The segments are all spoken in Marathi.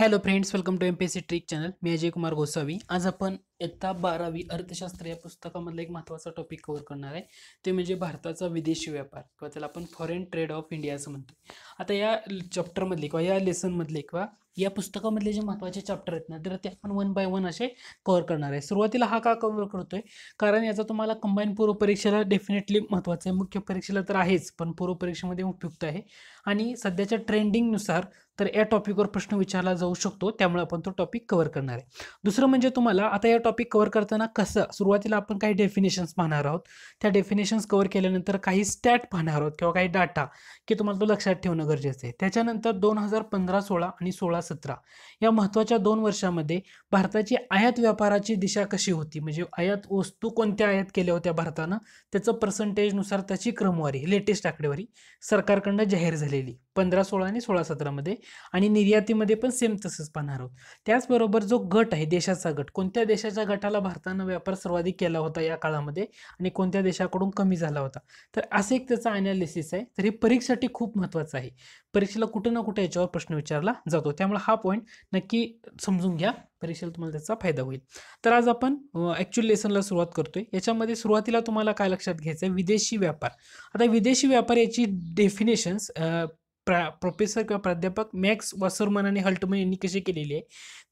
hello friends welcome to M P S C trick channel मी अजय कुमार गोसावी आज आपण इयत्ता बारावी अर्थशास्त्र या पुस्तकामधला एक महत्त्वाचा टॉपिक कव्हर करणार आहे ते म्हणजे भारताचा विदेशी व्यापार किंवा त्याला आपण फॉरेन ट्रेड ऑफ इंडिया असं म्हणतो आता या चॅप्टरमधले किंवा या लेसनमधले किंवा या पुस्तकामधले जे महत्त्वाचे चॅप्टर आहेत ना तर ते आपण वन बाय वन असे कवर करणार आहे सुरुवातीला हा का कवर करतोय कारण याचा तुम्हाला कंबाईन पूर्व परीक्षेला डेफिनेटली महत्त्वाचं आहे मुख्य परीक्षेला तर आहेच पण पूर्व परीक्षेमध्ये उपयुक्त आहे आणि सध्याच्या ट्रेंडिंगनुसार तर या टॉपिकवर प्रश्न विचारला जाऊ शकतो त्यामुळे आपण तो टॉपिक कव्हर करणार आहे दुसरं म्हणजे तुम्हाला आता या टॉपिक कव्हर करताना कसं सुरुवातीला आपण काही डेफिनेशन्स पाहणार आहोत त्या डेफिनेशन्स कव्हर केल्यानंतर काही स्टॅट पाहणार आहोत किंवा काही डाटा की तुम्हाला तो लक्षात ठेवणं गरजेचं आहे त्याच्यानंतर दोन हजार पंधरा सोळा आणि सोळा सतरा या महत्त्वाच्या दोन वर्षामध्ये भारताची आयात व्यापाराची दिशा कशी होती म्हणजे आयात वस्तू कोणत्या आयात केल्या होत्या भारतानं त्याचं पर्सेंटेजनुसार त्याची क्रमवारी लेटेस्ट आकडेवारी सरकारकडनं जाहीर झालेली पंधरा सोळा आणि सोळा सतरामध्ये आणि निर्यातीमध्ये पण सेम तसंच पाहणार आहोत त्याचबरोबर जो गट आहे देशाचा गट कोणत्या देशाच्या गटाला भारतानं व्यापार सर्वाधिक केला होता या काळामध्ये आणि कोणत्या देशाकडून कमी झाला होता तर असं एक त्याचा अनालिसिस आहे तर हे परीक्षेसाठी खूप महत्त्वाचं आहे परीक्षेला कुठं ना कुठे याच्यावर प्रश्न विचारला जातो त्यामुळे त्यामुळे हा पॉईंट नक्की समजून घ्या परीक्षेला तुम्हाला त्याचा फायदा होईल तर आज आपण ॲक्च्युअल लेसनला सुरुवात करतोय याच्यामध्ये सुरुवातीला तुम्हाला काय लक्षात घ्यायचं आहे विदेशी व्यापार आता विदेशी व्यापार याची डेफिनेशन्स प्रा प्रोफेसर किंवा प्राध्यापक मॅक्स वासरमन आणि हल्टमन यांनी कशी केलेली आहे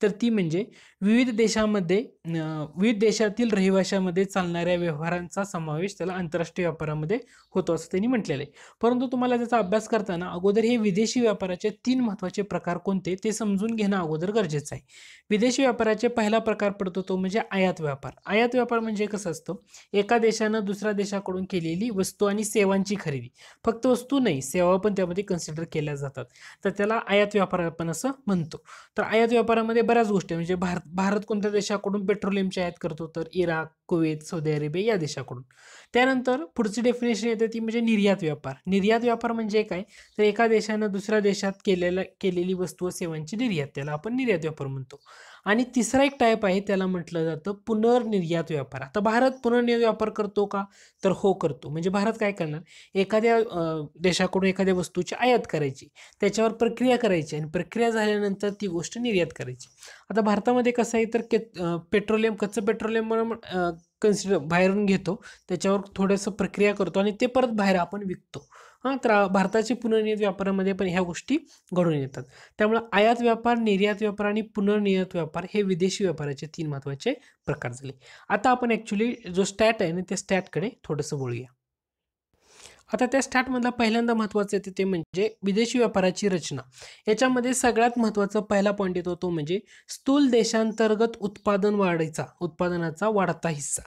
तर ती म्हणजे विविध देशामध्ये विविध देशातील रहिवाशामध्ये चालणाऱ्या व्यवहारांचा समावेश त्याला आंतरराष्ट्रीय व्यापारामध्ये होतो असं त्यांनी म्हटलेलं आहे परंतु तुम्हाला त्याचा अभ्यास करताना अगोदर हे विदेशी व्यापाराचे तीन महत्त्वाचे प्रकार कोणते ते समजून घेणं अगोदर गरजेचं आहे विदेशी व्यापाराचे पहिला प्रकार पडतो तो म्हणजे आयात व्यापार आयात व्यापार म्हणजे कसं असतं एका देशानं दुसऱ्या देशाकडून केलेली वस्तू आणि सेवांची खरेदी फक्त वस्तू नाही सेवा पण त्यामध्ये कन्सिडर केल्या जातात तर त्याला आयात व्यापार आपण असं म्हणतो तर आयात व्यापारामध्ये बऱ्याच गोष्टी म्हणजे भारत भारत कोणत्या देशाकडून पेट्रोलियमची आयात करतो तर इराक कुवेत सौदी अरेबिया या देशाकडून त्यानंतर पुढची डेफिनेशन येते ती म्हणजे निर्यात व्यापार निर्यात व्यापार म्हणजे काय तर एका देशानं दुसऱ्या देशात केलेल्या केलेली वस्तू व सेवांची निर्यात त्याला आपण निर्यात व्यापार म्हणतो आणि तिसरा एक टाईप आहे त्याला म्हटलं जातं पुनर्निर्यात व्यापार आता भारत पुनर्निर्यात व्यापार करतो का तर हो करतो म्हणजे भारत काय करणार एखाद्या देशाकडून एखाद्या वस्तूची आयात करायची त्याच्यावर प्रक्रिया करायची आणि प्रक्रिया झाल्यानंतर ती गोष्ट निर्यात करायची आता भारतामध्ये कसं आहे तर के पेट्रोलियम कच्चं पेट्रोलियम म्हणून कन्सिडर बाहेरून घेतो त्याच्यावर थोडंसं प्रक्रिया करतो आणि ते परत बाहेर आपण विकतो हां क्रा भारताची पुनर्नियत व्यापारामध्ये पण ह्या गोष्टी घडून येतात त्यामुळे आयात व्यापार निर्यात व्यापार आणि पुनर्नियत व्यापार हे विदेशी व्यापाराचे तीन महत्त्वाचे प्रकार झाले आता आपण ॲक्च्युली जो स्टॅट आहे ना त्या स्टॅटकडे थोडंसं बोलूया आता त्या स्टॅटमधला पहिल्यांदा महत्त्वाचं येते ते म्हणजे विदेशी व्यापाराची रचना याच्यामध्ये सगळ्यात महत्त्वाचा पहिला पॉईंट येतो तो म्हणजे स्थूल देशांतर्गत उत्पादन वाढीचा उत्पादनाचा वाढता हिस्सा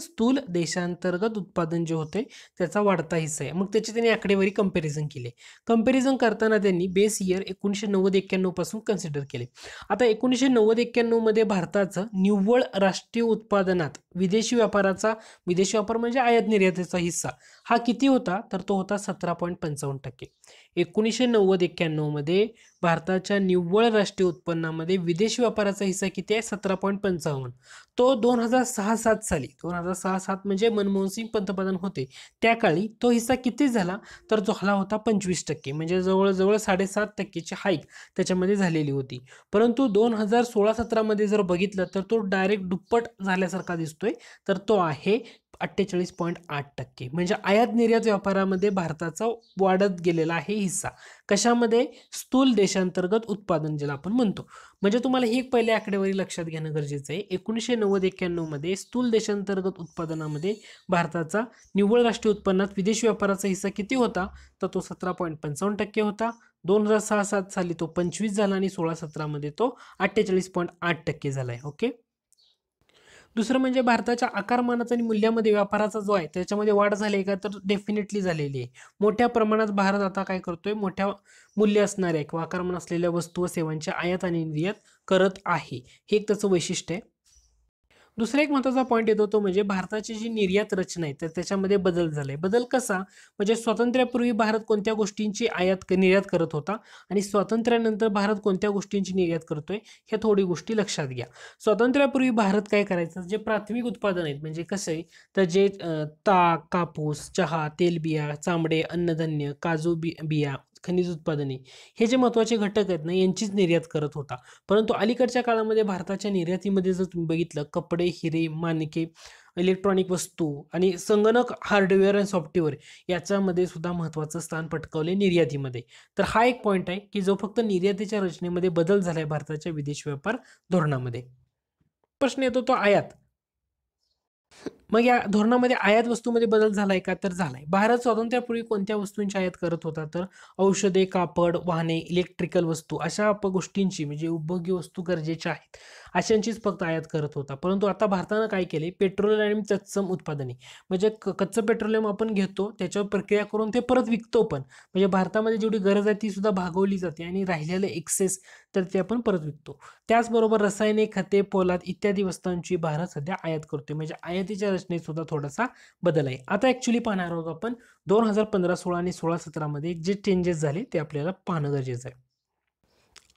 स्थूल देशांतर्गत उत्पादन जे होते त्याचा वाढता हिस्सा आहे मग त्याची त्यांनी आकडेवारी कंपॅरिझन केले कंपॅरिझन करताना त्यांनी बेस इयर एकोणीशे नव्वद पासून कन्सिडर केले आता एकोणीसशे नव्वद मध्ये भारताचं निव्वळ राष्ट्रीय उत्पादनात विदेशी व्यापाराचा विदेशी व्यापार म्हणजे आयात निर्यातीचा हिस्सा हा किती होता तर तो होता सतरा पॉईंट पंचावन्न टक्के एकोणीसशे नव्वद एक्क्याण्णवमध्ये भारताच्या निव्वळ राष्ट्रीय उत्पन्नामध्ये विदेशी व्यापाराचा हिस्सा किती आहे सतरा पॉईंट पंचावन्न तो दोन हजार सहा सात साली दोन हजार सहा सात म्हणजे मनमोहन सिंग पंतप्रधान होते त्या काळी तो हिस्सा किती झाला तर जो हा होता पंचवीस टक्के म्हणजे जवळजवळ साडेसात टक्केची हाईक त्याच्यामध्ये झालेली होती परंतु दोन हजार सोळा सतरामध्ये जर बघितलं तर तो डायरेक्ट दुप्पट झाल्यासारखा दिसतोय तर तो आहे अठ्ठेचाळीस पॉईंट आठ टक्के म्हणजे आयात निर्यात व्यापारामध्ये भारताचा वाढत गेलेला आहे हिस्सा कशामध्ये स्थूल देशांतर्गत उत्पादन ज्याला आपण म्हणतो म्हणजे तुम्हाला ही पहिल्या आकडेवारी लक्षात घेणं गरजेचं आहे एकोणीसशे नव्वद एक्क्याण्णवमध्ये स्थूल देशांतर्गत उत्पादनामध्ये भारताचा निव्वळ राष्ट्रीय उत्पन्नात विदेश व्यापाराचा हिस्सा किती होता तर तो सतरा पॉईंट पंचावन्न टक्के होता दोन हजार सहा सात साली तो पंचवीस झाला आणि सोळा सतरामध्ये तो अठ्ठेचाळीस पॉईंट आठ टक्के झाला आहे ओके दुसरं म्हणजे भारताच्या आकारमानाचा आणि मूल्यामध्ये व्यापाराचा जो आहे त्याच्यामध्ये वाढ झाली आहे का तर डेफिनेटली झालेली आहे मोठ्या प्रमाणात भारत आता काय करतोय मोठ्या मूल्य असणाऱ्या किंवा आकारमान असलेल्या वस्तू व सेवांची आयात आणि निर्यात करत आहे हे एक त्याचं वैशिष्ट्य आहे दुसरा एक महत्त्वाचा पॉईंट येतो तो म्हणजे भारताची जी निर्यात रचना आहे तर त्याच्यामध्ये बदल झालाय बदल कसा म्हणजे स्वातंत्र्यापूर्वी भारत कोणत्या गोष्टींची आयात निर्यात करत होता आणि स्वातंत्र्यानंतर भारत कोणत्या गोष्टींची निर्यात करतोय ह्या थोडी गोष्टी लक्षात घ्या स्वातंत्र्यापूर्वी भारत काय करायचं जे प्राथमिक उत्पादन आहेत म्हणजे कसं आहे तर जे ताक कापूस चहा तेलबिया चामडे अन्नधान्य काजू बि बिया खनिज उत्पादने हे जे महत्त्वाचे घटक आहेत ना यांचीच निर्यात करत होता परंतु अलीकडच्या काळामध्ये भारताच्या निर्यातीमध्ये जर तुम्ही बघितलं कपडे हिरे मानके इलेक्ट्रॉनिक वस्तू आणि संगणक हार्डवेअर आणि सॉफ्टवेअर याच्यामध्ये सुद्धा महत्त्वाचं स्थान पटकावले निर्यातीमध्ये तर हा एक पॉईंट आहे की जो फक्त निर्यातीच्या रचनेमध्ये बदल झाला आहे भारताच्या विदेश व्यापार धोरणामध्ये प्रश्न येतो तो आयात मग या धोरणामध्ये आयात वस्तूमध्ये बदल झालाय का तर झालाय भारत स्वातंत्र्यापूर्वी कोणत्या वस्तूंची आयात करत होता तर औषधे कापड वाहने इलेक्ट्रिकल वस्तू अशा गोष्टींची म्हणजे उपभोग्य वस्तू गरजेच्या आहेत अशांचीच फक्त आयात करत होता परंतु आता भारतानं काय केले पेट्रोलियम आणि तत्सम उत्पादने म्हणजे कच्चं पेट्रोलियम आपण घेतो त्याच्यावर प्रक्रिया करून ते परत विकतो पण म्हणजे भारतामध्ये जेवढी गरज आहे ती सुद्धा भागवली जाते आणि राहिलेलं एक्सेस तर ते आपण परत विकतो त्याचबरोबर रसायने खते पोलाद इत्यादी वस्तूंची भारत सध्या आयात करतो म्हणजे आयातीच्या रचनेत सुद्धा थोडासा बदल आहे आता ऍक्च्युली पाहणार आहोत आपण दोन हजार पंधरा सोळा आणि सोळा सतरामध्ये जे चेंजेस झाले ते आपल्याला पाहणं गरजेचं आहे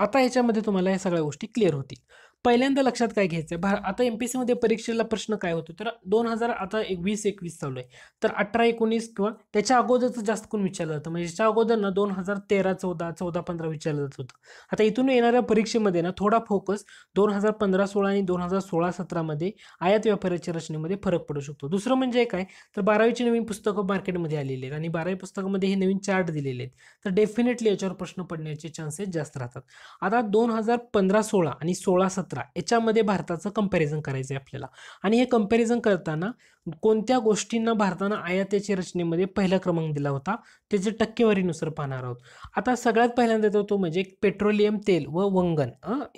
आता याच्यामध्ये तुम्हाला या सगळ्या गोष्टी क्लिअर होतील पहिल्यांदा लक्षात काय घ्यायचं आहे भार आता एम पी सीमध्ये परीक्षेला प्रश्न काय होतो तर दोन हजार आता एक वीस एकवीस चालू आहे तर अठरा एकोणीस किंवा त्याच्या अगोदरचं जास्त कोण विचारलं जातं म्हणजे त्याच्या अगोदर ना दोन हजार तेरा चौदा चौदा पंधरा विचारलं जात होतं आता इथून येणाऱ्या परीक्षेमध्ये ना थोडा फोकस दोन हजार पंधरा सोळा आणि दोन हजार सोळा सतरामध्ये आयात व्यापाराच्या रचनेमध्ये फरक पडू शकतो दुसरं म्हणजे काय तर बारावीची नवीन पुस्तकं मार्केटमध्ये आलेली आहेत आणि बारावी पुस्तकामध्ये हे नवीन चार्ट दिलेले आहेत तर डेफिनेटली याच्यावर प्रश्न पडण्याचे चान्सेस जास्त राहतात आता दोन हजार पंधरा सोळा आणि सोळा सतरा सतरा याच्यामध्ये भारताचं कंपॅरिझन करायचं आहे आपल्याला आणि हे कंपॅरिझन करताना कोणत्या गोष्टींना भारतानं आयात्याच्या रचनेमध्ये पहिला क्रमांक दिला होता त्याचे टक्केवारीनुसार पाहणार आहोत आता सगळ्यात पहिल्यांदा येतो तो म्हणजे पेट्रोलियम तेल व वंगन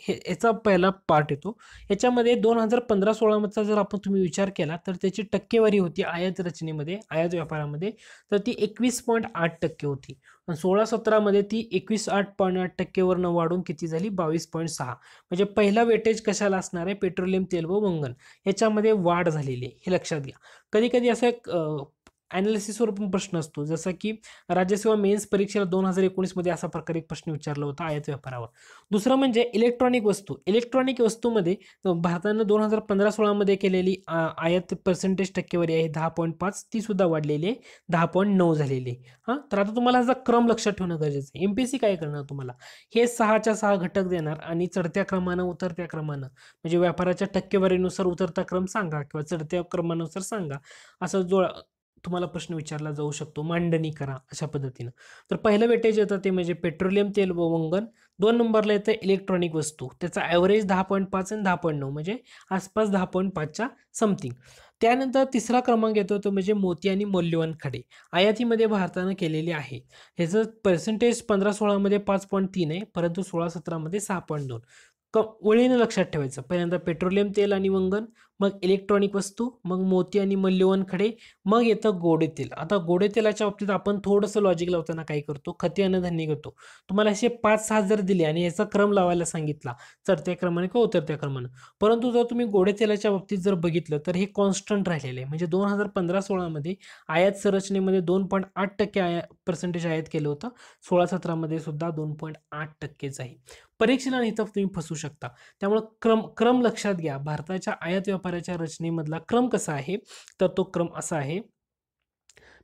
हे याचा पहिला पार्ट येतो याच्यामध्ये दोन हजार पंधरा सोळामधचा जर आपण तुम्ही विचार केला तर त्याची टक्केवारी होती आयात रचनेमध्ये आयात व्यापारामध्ये तर ती एकवीस पॉईंट आठ टक्के होती आणि सोळा सतरामध्ये ती एकवीस आठ पॉईंट आठ टक्केवरनं वाढून किती झाली बावीस पॉईंट सहा म्हणजे पहिला वेटेज कशाला असणार आहे पेट्रोलियम तेल व वंगन याच्यामध्ये वाढ झालेली आहे हे लक्षात घ्या कधी कधी असं अनालिसिसवर पण प्रश्न असतो जसं की राज्यसेवा मेन्स परीक्षेला दोन हजार एकोणीसमध्ये असा प्रकारे एक प्रश्न विचारला होता आयात व्यापारावर दुसरं म्हणजे इलेक्ट्रॉनिक वस्तू इलेक्ट्रॉनिक वस्तूमध्ये भारतानं दोन हजार पंधरा सोळामध्ये केलेली आयात पर्सेंटेज टक्केवारी आहे दहा पॉईंट पाच तीसुद्धा वाढलेली आहे दहा पॉईंट नऊ झालेली आहे हां तर आता तुम्हाला हा क्रम लक्षात ठेवणं गरजेचं आहे एम पी सी काय करणार तुम्हाला हे सहाच्या सहा घटक देणार आणि चढत्या क्रमानं उतरत्या क्रमानं म्हणजे व्यापाराच्या टक्केवारीनुसार उतरता क्रम सांगा किंवा चढत्या क्रमानुसार सांगा असं जो तुम्हाला प्रश्न विचारला जाऊ शकतो मांडणी करा अशा पद्धतीनं तर पहिलं वेटेज येतं ते म्हणजे पेट्रोलियम तेल व वंगन दोन नंबरला येतं इलेक्ट्रॉनिक वस्तू त्याचा ॲव्हरेज दहा पॉईंट पाच आणि दहा पॉईंट नऊ म्हणजे आसपास दहा पॉईंट पाचच्या समथिंग त्यानंतर तिसरा क्रमांक येतो तो म्हणजे मोती आणि मौल्यवान खडे आयातीमध्ये भारतानं केलेली आहे ह्याचं पर्सेंटेज पंधरा सोळामध्ये पाच पॉईंट तीन आहे परंतु सोळा सतरामध्ये सहा पॉईंट दोन क वळीनं लक्षात ठेवायचं पहिल्यांदा पेट्रोलियम तेल आणि वंगन मग इलेक्ट्रॉनिक वस्तू मग मोती आणि मल्यवान खडे मग येतं गोडेतेल आता गोडेतेलाच्या बाबतीत आपण थोडंसं लॉजिक लावताना काय करतो खते अन्नधान्य करतो तुम्हाला असे पाच सहा जर दिले आणि याचा क्रम लावायला सांगितला चढत्या क्रमाने किंवा उतरत्या क्रमाने परंतु जर तुम्ही गोडेतेलाच्या बाबतीत जर बघितलं तर हे कॉन्स्टंट राहिलेलं आहे म्हणजे दोन हजार पंधरा सोळामध्ये आयात संरचनेमध्ये दोन पॉईंट आठ टक्के आया पर्सेंटेज आयात केलं होतं सोळा सतरामध्ये सुद्धा दोन पॉईंट आठ टक्केच आहे परीक्षेला इथं तुम्ही फसू शकता त्यामुळे क्रम क्रम लक्षात घ्या भारताच्या आयात व्यापार व्यापाराच्या रचनेमधला क्रम कसा आहे तर तो क्रम असा आहे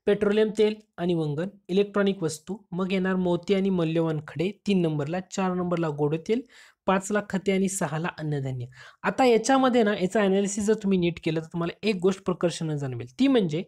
पेट्रोलियम तेल आणि वंगण इलेक्ट्रॉनिक वस्तू मग येणार मोती आणि मौल्यवान खडे तीन नंबरला चार नंबरला तेल लाख खते आणि सहाला अन्नधान्य आता याच्यामध्ये ना याचा अनालिसिस जर तुम्ही नीट केलं तर तुम्हाला एक गोष्ट प्रकर्षण जाणवेल ती म्हणजे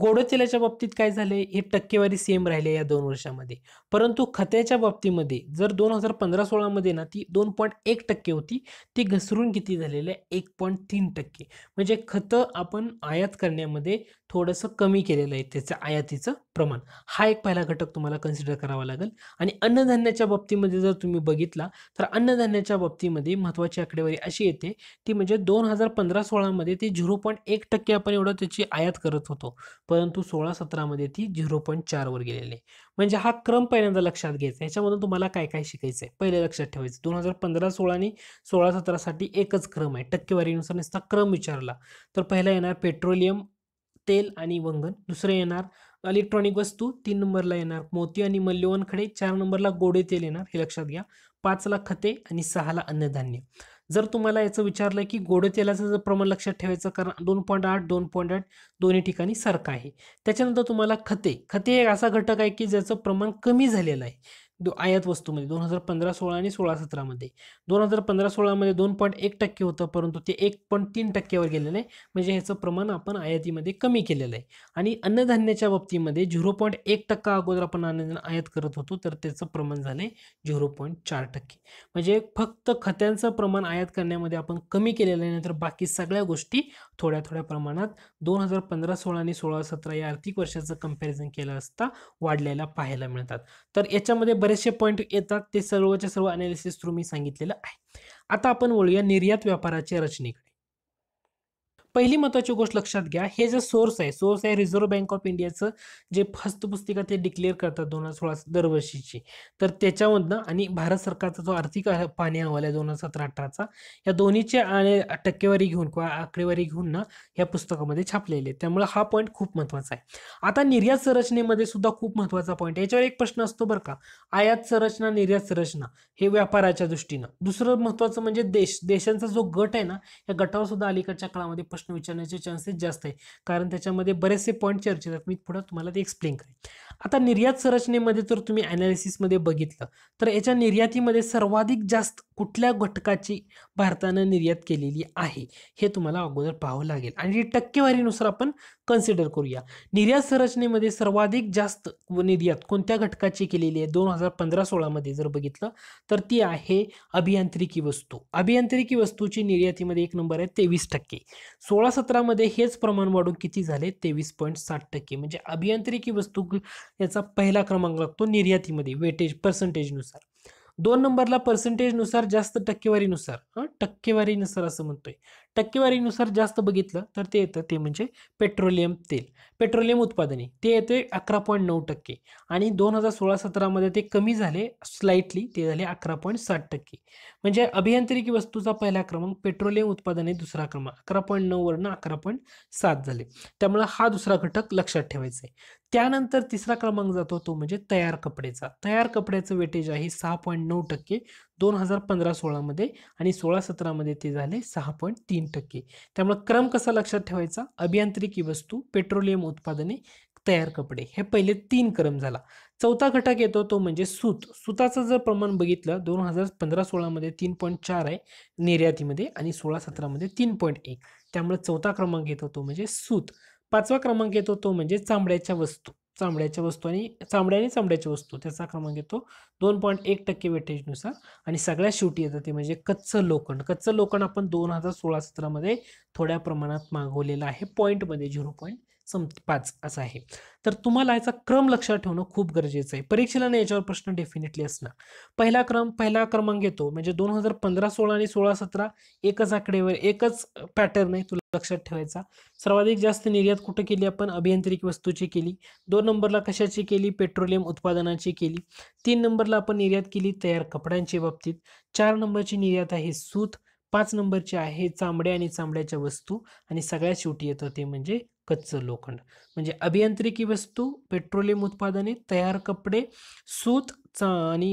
गोड बाबतीत काय झाले हे टक्केवारी सेम राहिले या दोन वर्षामध्ये परंतु खत्याच्या बाबतीमध्ये जर दोन हजार पंधरा सोळामध्ये ना ती दोन पॉईंट एक टक्के होती ती घसरून किती झालेली आहे एक पॉईंट तीन टक्के म्हणजे खतं आपण आयात करण्यामध्ये थोडंसं कमी केलेलं आहे त्याचं आयातीचं प्रमाण हा एक पहिला घटक तुम्हाला कन्सिडर करावा लागेल आणि अन्नधान्याच्या बाबतीमध्ये जर तुम्ही बघितला तर अन्नधान्याच्या उत्पन्नाच्या बाबतीमध्ये महत्त्वाची आकडेवारी अशी येते ती म्हणजे दोन हजार पंधरा सोळामध्ये ती झिरो पॉईंट एक टक्के आपण एवढं त्याची आयात करत होतो परंतु सोळा सतरामध्ये ती झिरो पॉईंट चारवर गेलेली आहे म्हणजे हा क्रम पहिल्यांदा लक्षात घ्यायचा याच्यामधून तुम्हाला काय काय शिकायचं आहे पहिले लक्षात ठेवायचं दोन हजार पंधरा सोळा आणि सोळा सतरासाठी एकच क्रम आहे टक्केवारीनुसार नुसता क्रम विचारला तर पहिला येणार पेट्रोलियम तेल आणि वंगण दुसरे येणार इलेक्ट्रॉनिक वस्तू तीन नंबरला येणार मोती आणि मल्यवान खडे चार नंबरला गोडे तेल येणार हे लक्षात घ्या पाचला खते आणि सहाला अन्नधान्य जर तुम्हाला याचं विचारलं की गोडे तेलाचं जर प्रमाण लक्षात ठेवायचं कारण दोन पॉईंट आठ दोन पॉईंट आठ दोन्ही ठिकाणी सारखं आहे त्याच्यानंतर तुम्हाला खते खते एक असा घटक आहे की ज्याचं प्रमाण कमी झालेलं आहे आयात वस्तूमध्ये दोन हजार पंधरा सोळा आणि सोळा सतरामध्ये दोन हजार पंधरा सोळामध्ये दोन पॉईंट एक टक्के होतं परंतु ते एक पॉईंट तीन टक्क्यावर गेलेलं आहे म्हणजे ह्याचं प्रमाण आपण आयातीमध्ये कमी केलेलं आहे आणि अन्नधान्याच्या बाबतीमध्ये झिरो पॉईंट एक टक्का अगोदर आपण अन्नधान आयात करत होतो तर त्याचं प्रमाण झालं आहे झिरो पॉईंट चार टक्के म्हणजे फक्त खत्यांचं प्रमाण आयात करण्यामध्ये आपण कमी केलेलं आहे नंतर बाकी सगळ्या गोष्टी थोड्या थोड्या प्रमाणात दोन हजार पंधरा सोळा आणि सोळा सतरा या आर्थिक वर्षाचं कम्पॅरिझन केलं असता वाढलेल्या पाहायला मिळतात तर याच्यामध्ये बरेचसे पॉईंट येतात ते सर्वच्या सर्व अनालिसिस थ्रू मी सांगितलेलं आहे आता आपण बोलूया निर्यात व्यापाराच्या रचनेकडे पहिली महत्त्वाची गोष्ट लक्षात घ्या हे जे सोर्स आहे सोर्स आहे रिझर्व्ह बँक ऑफ इंडियाचं जे पुस्तिका ते डिक्लेअर करतात दोन हजार सोळा दरवर्षीची तर त्याच्यामधनं आणि भारत सरकारचा जो आर्थिक पाणी अहवाल आहे दोन हजार सतरा अठराचा या आणि टक्केवारी घेऊन किंवा आकडेवारी घेऊन ना या पुस्तकामध्ये छापलेले त्यामुळे हा पॉईंट खूप महत्त्वाचा आहे आता निर्यात संरचनेमध्ये सुद्धा खूप महत्त्वाचा पॉईंट याच्यावर एक प्रश्न असतो बरं का आयात संरचना निर्यात संरचना हे व्यापाराच्या दृष्टीनं दुसरं महत्त्वाचं म्हणजे देश देशांचा जो गट आहे ना या गटावर सुद्धा अलीकडच्या काळामध्ये प्रश्न प्रश्न विचारण्याचे चान्सेस जास्त आहे कारण त्याच्यामध्ये बरेचसे पॉईंट चर्चेत आहेत मी पुढं तुम्हाला ते एक्सप्लेन करेन आता निर्यात संरचनेमध्ये जर तुम्ही अनालिसिसमध्ये बघितलं तर याच्या निर्यातीमध्ये सर्वाधिक जास्त कुठल्या घटकाची भारतानं निर्यात केलेली आहे हे तुम्हाला अगोदर पाहावं लागेल आणि टक्केवारीनुसार आपण कन्सिडर करूया निर्यात संरचनेमध्ये सर्वाधिक जास्त निर्यात कोणत्या घटकाची केलेली आहे दोन हजार पंधरा सोळामध्ये जर बघितलं तर ती आहे अभियांत्रिकी वस्तू अभियांत्रिकी वस्तूची निर्यातीमध्ये एक नंबर आहे तेवीस टक्के सोळा सतरामध्ये हेच प्रमाण वाढून किती झाले तेवीस पॉईंट साठ टक्के म्हणजे अभियांत्रिकी वस्तू याचा पहिला क्रमांक लागतो निर्यातीमध्ये वेटेज पर्सेंटेजनुसार दोन नंबरला पर्सेंटेजनुसार जास्त टक्केवारीनुसार हां टक्केवारीनुसार असं म्हणतोय टक्केवारीनुसार जास्त बघितलं तर ते येतं ते म्हणजे पेट्रोलियम तेल पेट्रोलियम उत्पादने ते येते अकरा पॉईंट नऊ टक्के आणि दोन हजार सोळा सतरामध्ये ते कमी झाले स्लाइटली ते झाले अकरा पॉईंट सात टक्के म्हणजे अभियांत्रिकी वस्तूचा पहिला क्रमांक पेट्रोलियम उत्पादने दुसरा क्रमांक अकरा पॉईंट नऊवरनं अकरा पॉईंट सात झाले त्यामुळे हा दुसरा घटक लक्षात ठेवायचा आहे त्यानंतर तिसरा क्रमांक जातो तो म्हणजे तयार कपड्याचा तयार कपड्याचं वेटेज आहे सहा पॉईंट नऊ टक्के दोन हजार पंधरा सोळामध्ये आणि सोळा सतरामध्ये ते झाले सहा पॉईंट तीन टक्के त्यामुळे क्रम कसा लक्षात ठेवायचा अभियांत्रिकी वस्तू पेट्रोलियम उत्पादने तयार कपडे हे पहिले तीन क्रम झाला चौथा घटक येतो तो म्हणजे सूत सुताचं जर प्रमाण बघितलं दोन हजार पंधरा सोळामध्ये तीन पॉईंट चार आहे निर्यातीमध्ये आणि सोळा सतरामध्ये तीन पॉईंट एक त्यामुळे चौथा क्रमांक येतो तो म्हणजे सूत पाचवा क्रमांक येतो तो म्हणजे चांबड्याच्या वस्तू चांबड्याच्या वस्तू आणि चांबड्या आणि चांबड्याच्या वस्तू त्याचा क्रमांक येतो दोन पॉईंट एक टक्के वेटेजनुसार आणि सगळ्यात शेवटी येतं ते म्हणजे कच्चं लोखंड कच्चं लोखंड आपण दोन हजार सोळा सतरामध्ये थोड्या प्रमाणात मागवलेलं आहे पॉईंटमध्ये झिरो पॉईंट सम पाच असा आहे तर तुम्हाला याचा क्रम लक्षात ठेवणं खूप गरजेचं आहे परीक्षेला ना याच्यावर प्रश्न डेफिनेटली असणार पहिला क्रम पहिला क्रमांक येतो म्हणजे दोन हजार पंधरा सोळा आणि सोळा सतरा एकच आकडेवर एकच पॅटर्न आहे तुला लक्षात ठेवायचा सर्वाधिक जास्त निर्यात कुठं केली आपण अभियांत्रिकी वस्तूची केली दोन नंबरला कशाची केली पेट्रोलियम उत्पादनाची केली तीन नंबरला आपण निर्यात केली तयार कपड्यांच्या बाबतीत चार नंबरची निर्यात आहे सूत पाच नंबरची आहे चांबड्या आणि चांबड्याच्या वस्तू आणि सगळ्यात शेवटी येतं ते म्हणजे कच्चं लोखंड म्हणजे अभियांत्रिकी वस्तू पेट्रोलियम उत्पादने तयार कपडे सूत चा आणि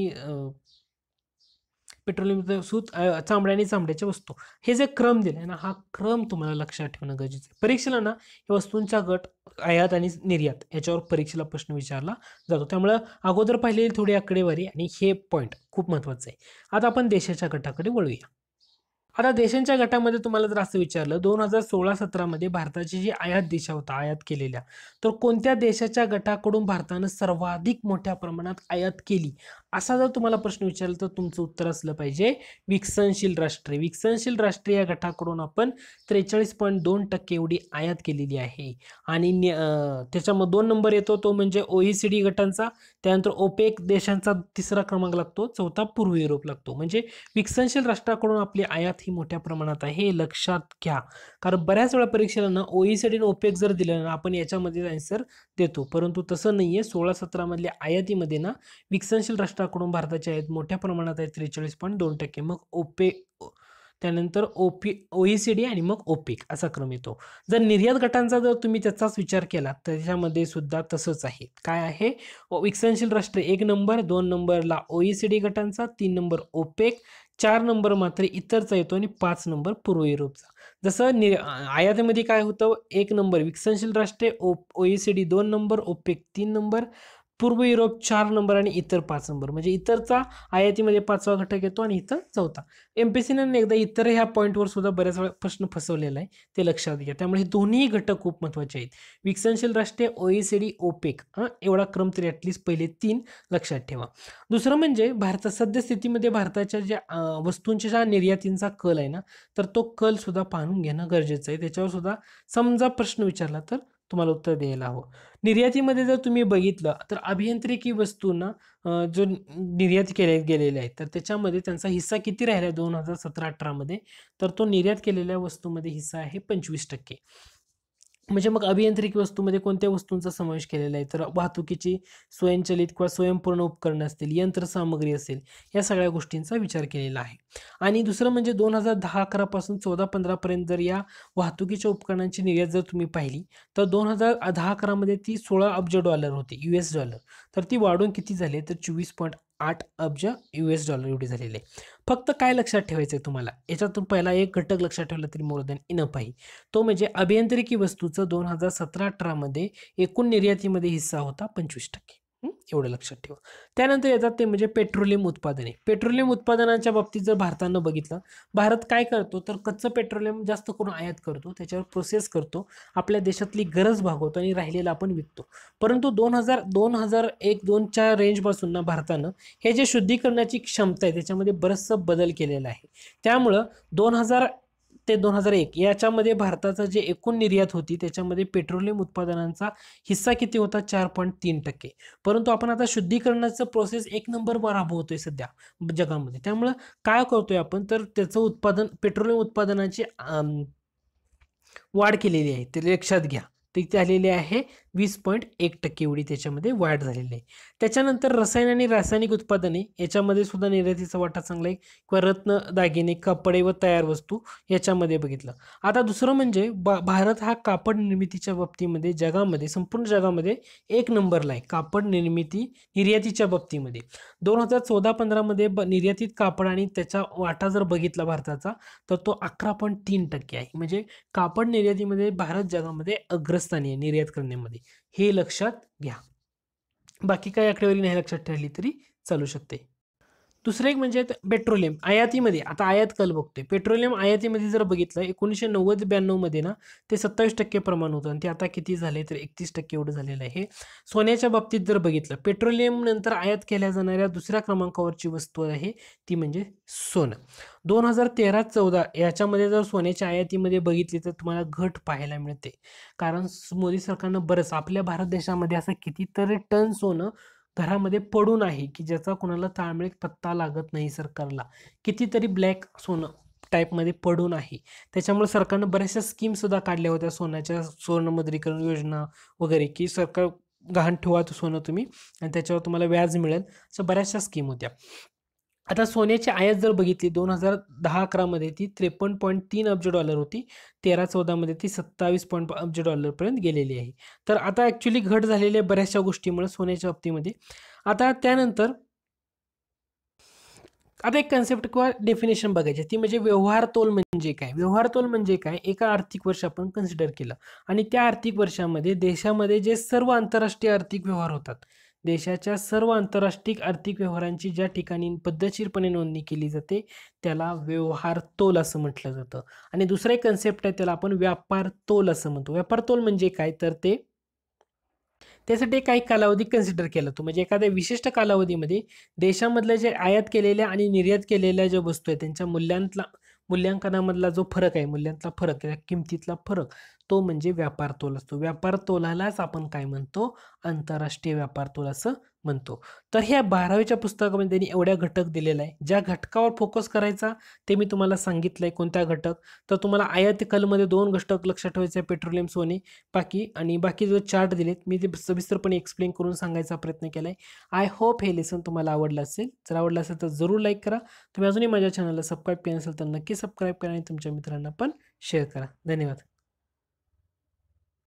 पेट्रोलियम सूत चांबड्या आणि चांबड्याच्या वस्तू हे जे क्रम दिले ना हा क्रम तुम्हाला लक्षात ठेवणं गरजेचं आहे परीक्षेला ना या वस्तूंचा गट आयात आणि निर्यात याच्यावर परीक्षेला प्रश्न विचारला जातो त्यामुळे अगोदर पाहिलेली थोडी आकडेवारी आणि हे पॉईंट खूप महत्त्वाचं आहे आता आपण देशाच्या गटाकडे वळूया आता देशांच्या गटामध्ये तुम्हाला जर असं विचारलं दोन हजार सोळा सतरामध्ये भारताची जी आयात देशा होता आयात केलेल्या तर कोणत्या देशाच्या गटाकडून भारतानं सर्वाधिक मोठ्या प्रमाणात आयात केली असा जर तुम्हाला प्रश्न विचारला तर तुमचं उत्तर असलं पाहिजे विकसनशील राष्ट्रे विकसनशील राष्ट्रे या गटाकडून आपण त्रेचाळीस पॉईंट दोन टक्के एवढी आयात केलेली आहे आणि त्याच्यामध्ये दोन नंबर येतो तो म्हणजे ओईसीडी गटांचा त्यानंतर ओपेक देशांचा तिसरा क्रमांक लागतो चौथा पूर्व युरोप लागतो म्हणजे विकसनशील राष्ट्राकडून आपली आयात ही मोठ्या प्रमाणात आहे हे लक्षात घ्या कारण बऱ्याच वेळा परीक्षेला ना ओईसीडी आणि ओपेक जर दिलं ना आपण याच्यामध्ये आन्सर देतो परंतु तसं नाही आहे सोळा सतरामधल्या आयातीमध्ये ना विकसनशील राष्ट्र कुटुंब भारताचे आहेत मोठ्या प्रमाणात आहेत त्रेचाळीस पॉईंट दोन टक्के मग ओपे त्यानंतर ओपी ओ सी डी आणि मग ओपिक असा क्रम येतो जर निर्यात गटांचा जर तुम्ही त्याचाच विचार केला तर त्याच्यामध्ये सुद्धा तसंच आहे काय आहे विकसनशील राष्ट्र एक नंबर दोन नंबरला ओ ई सी डी गटांचा तीन नंबर ओपेक चार नंबर मात्र इतरचा येतो आणि पाच नंबर पूर्व युरोपचा जसं नि आयातीमध्ये काय होतं एक नंबर विकसनशील राष्ट्रे ओ ओ सी डी दोन नंबर ओपेक तीन नंबर पूर्व युरोप चार नंबर आणि इतर पाच नंबर म्हणजे इतरचा आयातीमध्ये पाचवा घटक येतो आणि इतर चौथा एम पी सीनं एकदा इतर ह्या पॉईंटवर सुद्धा बऱ्याच वेळा प्रश्न फसवलेला आहे ते लक्षात घ्या त्यामुळे हे दोन्ही घटक खूप महत्त्वाचे आहेत विकसनशील राष्ट्रे ओईसीडी ओपेक हां एवढा क्रम तरी ॲटलिस्ट पहिले तीन लक्षात ठेवा दुसरं म्हणजे भारतात सद्यस्थितीमध्ये भारताच्या ज्या वस्तूंच्या ज्या निर्यातींचा कल आहे ना तर तो कलसुद्धा पाहून घेणं गरजेचं आहे त्याच्यावर सुद्धा समजा प्रश्न विचारला तर तुम्हाला उत्तर द्यायला हवं निर्यातीमध्ये जर तुम्ही बघितलं तर अभियांत्रिकी वस्तूंना जो निर्यात केल्या गेलेले आहेत तर त्याच्यामध्ये त्यांचा हिस्सा किती राहिला दोन हजार सतरा अठरामध्ये तर तो निर्यात केलेल्या वस्तूमध्ये हिस्सा आहे पंचवीस टक्के म्हणजे मग अभियांत्रिकी वस्तूमध्ये कोणत्या वस्तूंचा समावेश केलेला आहे तर वाहतुकीची स्वयंचलित किंवा स्वयंपूर्ण उपकरणं असतील यंत्रसामग्री असेल या सगळ्या गोष्टींचा विचार केलेला आहे आणि दुसरं म्हणजे दोन हजार दहा अकरापासून चौदा पंधरापर्यंत जर या वाहतुकीच्या उपकरणांची निर्यात जर तुम्ही पाहिली तर दोन हजार दहा अकरामध्ये ती सोळा अब्ज डॉलर होती यू एस डॉलर तर ती वाढून किती झाली तर चोवीस पॉईंट आठ अब्ज यू एस डॉलर एवढी झालेले आहे फक्त काय लक्षात ठेवायचं आहे तुम्हाला याच्यातून पहिला एक घटक लक्षात ठेवला तरी मोर दॅन इनफ आहे तो म्हणजे अभियांत्रिकी वस्तूचं दोन हजार सतरा अठरामध्ये एकूण निर्यातीमध्ये हिस्सा होता पंचवीस टक्के एवढं लक्षात ठेवा त्यानंतर येतात ते म्हणजे पेट्रोलियम उत्पादने पेट्रोलियम उत्पादनाच्या बाबतीत जर भारतानं बघितलं भारत काय करतो तर कच्चं पेट्रोलियम जास्त करून आयात करतो त्याच्यावर प्रोसेस करतो आपल्या देशातली गरज भागवतो आणि राहिलेला आपण विकतो परंतु दोन हजार दोन हजार एक दोनच्या रेंजपासून ना भारतानं हे जे शुद्धीकरणाची क्षमता आहे त्याच्यामध्ये बरंचसं बदल केलेला आहे त्यामुळं दोन हजार ते दोन हजार एक याच्यामध्ये भारताचा जे एकूण निर्यात होती त्याच्यामध्ये पेट्रोलियम उत्पादनांचा हिस्सा किती होता चार पॉईंट तीन टक्के परंतु आपण आता शुद्धीकरणाचं प्रोसेस एक नंबरवर राबवतोय सध्या जगामध्ये त्यामुळं काय करतोय आपण तर त्याचं उत्पादन पेट्रोलियम उत्पादनाची वाढ केलेली आहे ते लक्षात घ्या ते झालेली आहे वीस पॉईंट एक टक्के एवढी त्याच्यामध्ये वाढ झालेली आहे त्याच्यानंतर रसायन आणि रासायनिक उत्पादने याच्यामध्ये सुद्धा निर्यातीचा वाटा चांगला आहे किंवा रत्न दागिने कपडे व तयार वस्तू याच्यामध्ये बघितलं आता दुसरं म्हणजे बा भारत हा कापड निर्मितीच्या बाबतीमध्ये जगामध्ये संपूर्ण जगामध्ये एक नंबरला आहे कापड निर्मिती निर्यातीच्या बाबतीमध्ये दोन हजार चौदा पंधरामध्ये ब निर्यातीत कापड आणि त्याचा वाटा जर बघितला भारताचा तर तो अकरा पॉईंट तीन टक्के आहे म्हणजे कापड निर्यातीमध्ये भारत जगामध्ये अग्रस्थानी आहे निर्यात करण्यामध्ये हे लक्षात घ्या बाकी काही आकडेवारी नाही लक्षात ठेवली तरी चालू शकते दुसरं एक म्हणजे पेट्रोलियम आयातीमध्ये आता आयात कल बघतोय पेट्रोलियम आयातीमध्ये जर बघितलं एकोणीसशे नव्वद ब्याण्णवमध्ये ना ते सत्तावीस टक्के प्रमाण होतं आणि ते आता किती झाले तर एकतीस टक्के एवढं झालेलं आहे सोन्याच्या बाबतीत जर बघितलं पेट्रोलियम नंतर आयात केल्या जाणाऱ्या दुसऱ्या क्रमांकावरची वस्तू आहे ती म्हणजे सोनं दोन हजार तेरा चौदा याच्यामध्ये जर सोन्याच्या आयातीमध्ये बघितली तर तुम्हाला घट पाहायला मिळते कारण मोदी सरकारनं बरंच आपल्या भारत देशामध्ये असं कितीतरी टन सोनं घरामध्ये पडून आहे की ज्याचा कोणाला ताळमेळ पत्ता लागत नाही सरकारला कितीतरी ब्लॅक सोनं टाईपमध्ये पडून आहे त्याच्यामुळे सरकारनं बऱ्याचशा स्कीमसुद्धा काढल्या होत्या सोन्याच्या सुवर्णमुद्रीकरण योजना वगैरे की सरकार गहाण ठेवा सोनं तुम्ही आणि त्याच्यावर तुम्हाला व्याज मिळेल अशा बऱ्याचशा स्कीम होत्या आता सोन्याची आयात जर बघितली दोन हजार दहा अकरामध्ये ती त्रेपन्न पॉईंट तीन अब्ज डॉलर होती तेरा चौदामध्ये ती सत्तावीस पॉईंट अब्ज डॉलरपर्यंत गेलेली आहे तर आता ॲक्च्युली घट झालेल्या बऱ्याचशा गोष्टीमुळे सोन्याच्या बाबतीमध्ये आता त्यानंतर आता एक कन्सेप्ट किंवा डेफिनेशन बघायची ती म्हणजे व्यवहार तोल म्हणजे काय व्यवहार तोल म्हणजे काय एका आर्थिक वर्ष आपण कन्सिडर केलं आणि त्या आर्थिक वर्षामध्ये देशामध्ये जे सर्व आंतरराष्ट्रीय आर्थिक व्यवहार होतात देशाच्या सर्व आंतरराष्ट्रीय आर्थिक व्यवहारांची ज्या ठिकाणी पद्धतशीरपणे नोंदणी केली जाते त्याला व्यवहार तोल असं म्हटलं जातं आणि दुसरा एक कन्सेप्ट आहे त्याला आपण व्यापार तोल असं म्हणतो व्यापार तोल म्हणजे काय तर ते त्यासाठी काही कालावधी कन्सिडर केला जातो म्हणजे एखाद्या विशिष्ट कालावधीमध्ये देशामधल्या जे आयात केलेल्या आणि निर्यात केलेल्या ज्या वस्तू आहेत त्यांच्या मूल्यांतला मूल्यांकनामधला जो फरक आहे मूल्यांतला फरक त्या किमतीतला फरक तो म्हणजे व्यापार तोल असतो व्यापार तोलालाच आपण काय म्हणतो आंतरराष्ट्रीय व्यापार तोल असं म्हणतो तर ह्या बारावीच्या पुस्तकामध्ये त्यांनी एवढ्या घटक दिलेला आहे ज्या घटकावर फोकस करायचा ते मी तुम्हाला सांगितलं आहे कोणत्या घटक तर तुम्हाला आयात कलमध्ये दोन घटक लक्षात ठेवायचे आहे पेट्रोलियम सोने बाकी आणि बाकी जो चार्ट दिलेत मी ते सविस्तरपणे एक्सप्लेन करून सांगायचा प्रयत्न केला आहे आय होप हे लेसन तुम्हाला आवडलं असेल जर आवडलं असेल तर जरूर लाईक करा तुम्ही अजूनही माझ्या चॅनलला सबस्क्राईब केलं असेल तर नक्की सबस्क्राईब करा आणि तुमच्या मित्रांना पण शेअर करा धन्यवाद